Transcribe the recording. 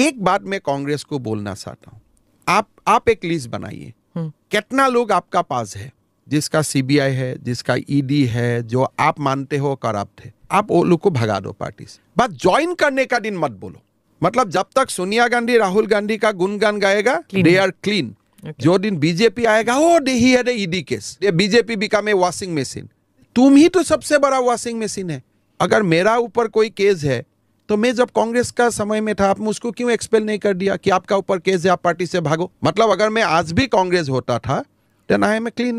एक बात मैं कांग्रेस को बोलना चाहता हूँ आप आप एक लिस्ट बनाइए हम्म। कितना लोग आपका पास है जिसका सीबीआई है जिसका ईडी e है जो आप मानते हो करप्ट है आप वो लोग को भगा दो पार्टी से बस ज्वाइन करने का दिन मत बोलो मतलब जब तक सोनिया गांधी राहुल गांधी का गुणगान गाएगा दे आर क्लीन जो दिन बीजेपी आएगा वो दे ही है ED case BJP become a washing machine तुम ही तो सबसे बड़ा वॉशिंग मशीन है अगर मेरा ऊपर कोई केस है तो मैं जब कांग्रेस का समय में था आप मुझको क्यों एक्सपेल नहीं कर दिया कि आपका ऊपर केस है आप पार्टी से भागो मतलब अगर मैं आज भी कांग्रेस होता था then I am a clean